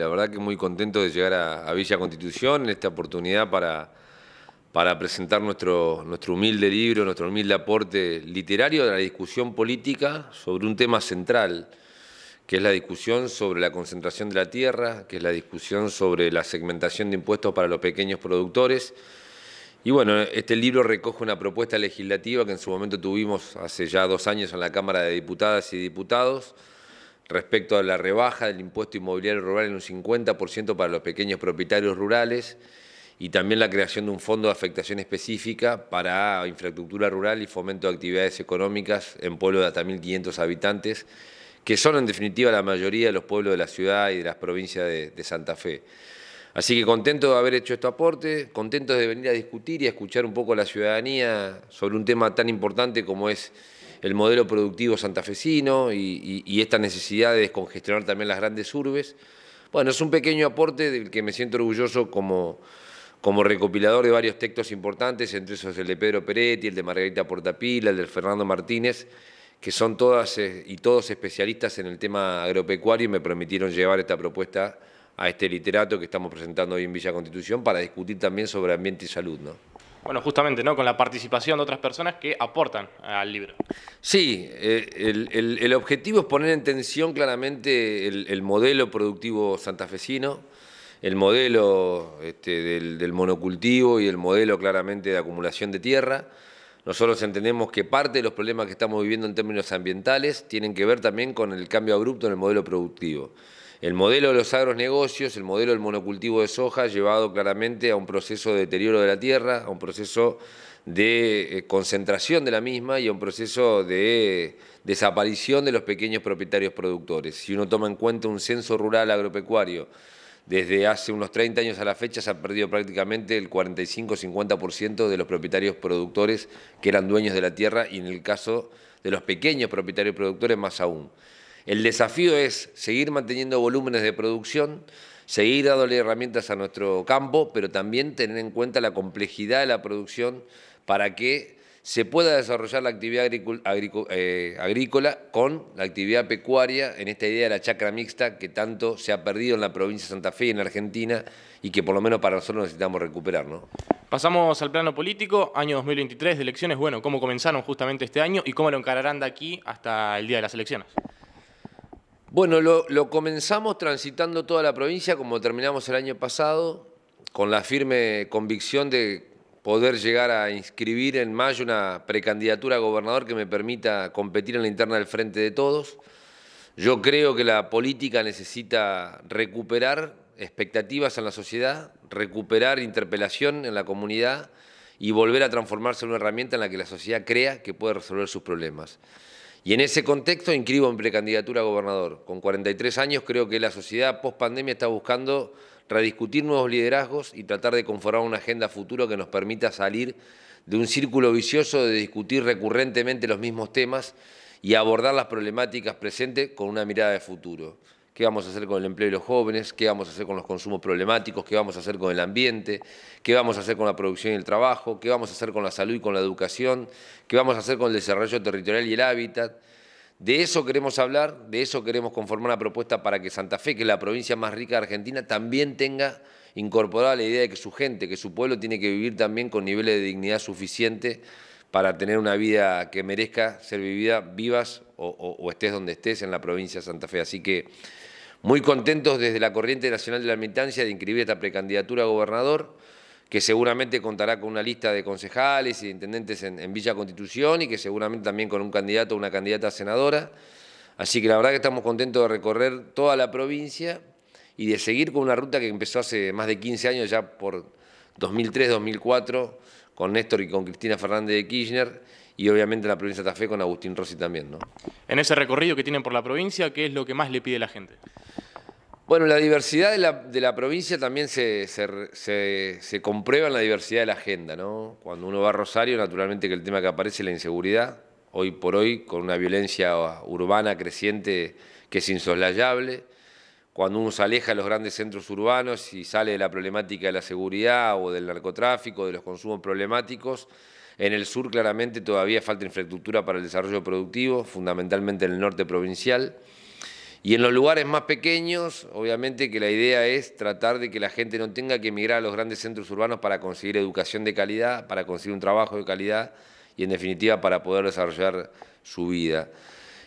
La verdad que muy contento de llegar a, Villa Constitución en esta oportunidad para, presentar nuestro, nuestro humilde libro, nuestro humilde aporte literario de la discusión política sobre un tema central, que es la discusión sobre la concentración de la tierra, que es la discusión sobre la segmentación de impuestos para los pequeños productores. Y bueno, este libro recoge una propuesta legislativa que en su momento tuvimos hace ya dos años en la Cámara de Diputadas y Diputados, respecto a la rebaja del impuesto inmobiliario rural en un 50% para los pequeños propietarios rurales y también la creación de un fondo de afectación específica para infraestructura rural y fomento de actividades económicas en pueblos de hasta 1.500 habitantes, que son en definitiva la mayoría de los pueblos de la ciudad y de las provincias de, Santa Fe. Así que contento de haber hecho este aporte, contento de venir a discutir y a escuchar un poco a la ciudadanía sobre un tema tan importante como es el modelo productivo santafesino y, esta necesidad de descongestionar también las grandes urbes. Bueno, es un pequeño aporte del que me siento orgulloso como, como recopilador de varios textos importantes, entre esos el de Pedro Peretti, el de Margarita Portapila, el de Fernando Martínez, que son todas eh, y todos especialistas en el tema agropecuario y me permitieron llevar esta propuesta a este literato que estamos presentando hoy en Villa Constitución para discutir también sobre ambiente y salud. ¿no? Bueno, justamente, ¿no? Con la participación de otras personas que aportan al libro. Sí, eh, el, objetivo es poner en tensión claramente el, modelo productivo santafesino, el modelo este, del, del, monocultivo y el modelo claramente de acumulación de tierra. Nosotros entendemos que parte de los problemas que estamos viviendo en términos ambientales tienen que ver también con el cambio abrupto en el modelo productivo el modelo de los agronegocios, el modelo del monocultivo de soja, llevado claramente a un proceso de deterioro de la tierra, a un proceso de eh, concentración de la misma y a un proceso de desaparición de los pequeños propietarios productores. Si uno toma en cuenta un censo rural agropecuario, desde hace unos 30 años a la fecha se ha perdido prácticamente el 45-50% de los propietarios productores que eran dueños de la tierra y en el caso de los pequeños propietarios productores más aún. El desafío es seguir manteniendo volúmenes de producción, seguir dándole herramientas a nuestro campo, pero también tener en cuenta la complejidad de la producción para que se pueda desarrollar la actividad eh, agrícola con la actividad pecuaria en esta idea de la chacra mixta que tanto se ha perdido en la provincia de Santa Fe y en Argentina y que por lo menos para nosotros necesitamos recuperar. ¿no? Pasamos al plano político, año 2023 de elecciones. Bueno, ¿cómo comenzaron justamente este año y cómo lo encararán de aquí hasta el día de las elecciones? Bueno, lo, comenzamos transitando toda la provincia como terminamos el año pasado, con la firme convicción de poder llegar a inscribir en mayo una precandidatura a gobernador que me permita competir en la interna del Frente de Todos. Yo creo que la política necesita recuperar expectativas en la sociedad, recuperar interpelación en la comunidad y volver a transformarse en una herramienta en la que la sociedad crea que puede resolver sus problemas. Y en ese contexto inscribo en precandidatura a gobernador. Con 43 años creo que la sociedad post pandemia está buscando rediscutir nuevos liderazgos y tratar de conformar una agenda futuro que nos permita salir de un círculo vicioso de discutir recurrentemente los mismos temas y abordar las problemáticas presentes con una mirada de futuro qué vamos a hacer con el empleo de los jóvenes, qué vamos a hacer con los consumos problemáticos, qué vamos a hacer con el ambiente, qué vamos a hacer con la producción y el trabajo, qué vamos a hacer con la salud y con la educación, qué vamos a hacer con el desarrollo territorial y el hábitat. De eso queremos hablar, de eso queremos conformar una propuesta para que Santa Fe, que es la provincia más rica de Argentina, también tenga incorporada la idea de que su gente, que su pueblo tiene que vivir también con niveles de dignidad suficiente para tener una vida que merezca ser vivida vivas o, o estés donde estés en la provincia de Santa Fe. Así que muy contentos desde la Corriente Nacional de la Militancia de inscribir esta precandidatura a gobernador, que seguramente contará con una lista de concejales y de intendentes en, Villa Constitución y que seguramente también con un candidato o una candidata a senadora. Así que la verdad que estamos contentos de recorrer toda la provincia y de seguir con una ruta que empezó hace más de 15 años, ya por 2003, 2004, con Néstor y con Cristina Fernández de Kirchner, y obviamente la provincia de Santa con Agustín Rossi también. ¿no? En ese recorrido que tienen por la provincia, ¿qué es lo que más le pide la gente? Bueno, la diversidad de la, provincia también se, se, comprueba en la diversidad de la agenda. ¿no? Cuando uno va a Rosario, naturalmente que el tema que aparece es la inseguridad. Hoy por hoy, con una violencia urbana creciente que es insoslayable, cuando uno se aleja de los grandes centros urbanos y sale de la problemática de la seguridad o del narcotráfico, de los consumos problemáticos, en el sur claramente todavía falta infraestructura para el desarrollo productivo, fundamentalmente en el norte provincial. Y en los lugares más pequeños, obviamente que la idea es tratar de que la gente no tenga que emigrar a los grandes centros urbanos para conseguir educación de calidad, para conseguir un trabajo de calidad y en definitiva para poder desarrollar su vida.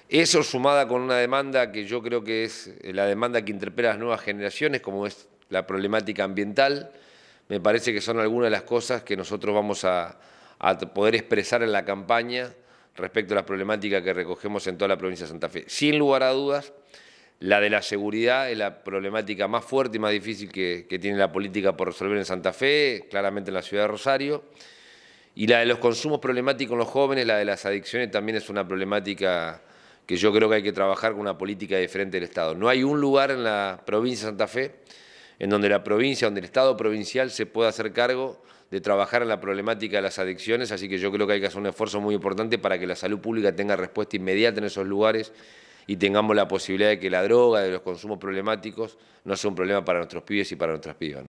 Eso sumada con una demanda que yo creo que es la demanda que interpela a las nuevas generaciones, como es la problemática ambiental, me parece que son algunas de las cosas que nosotros vamos a, a poder expresar en la campaña respecto a las problemáticas que recogemos en toda la provincia de Santa Fe. Sin lugar a dudas, la de la seguridad es la problemática más fuerte y más difícil que, tiene la política por resolver en Santa Fe, claramente en la ciudad de Rosario. Y la de los consumos problemáticos en los jóvenes, la de las adicciones también es una problemática que yo creo que hay que trabajar con una política diferente del Estado. No hay un lugar en la provincia de Santa Fe en donde la provincia, donde el Estado provincial se pueda hacer cargo de trabajar en la problemática de las adicciones, así que yo creo que hay que hacer un esfuerzo muy importante para que la salud pública tenga respuesta inmediata en esos lugares y tengamos la posibilidad de que la droga, de los consumos problemáticos, no sea un problema para nuestros pibes y para nuestras pibas.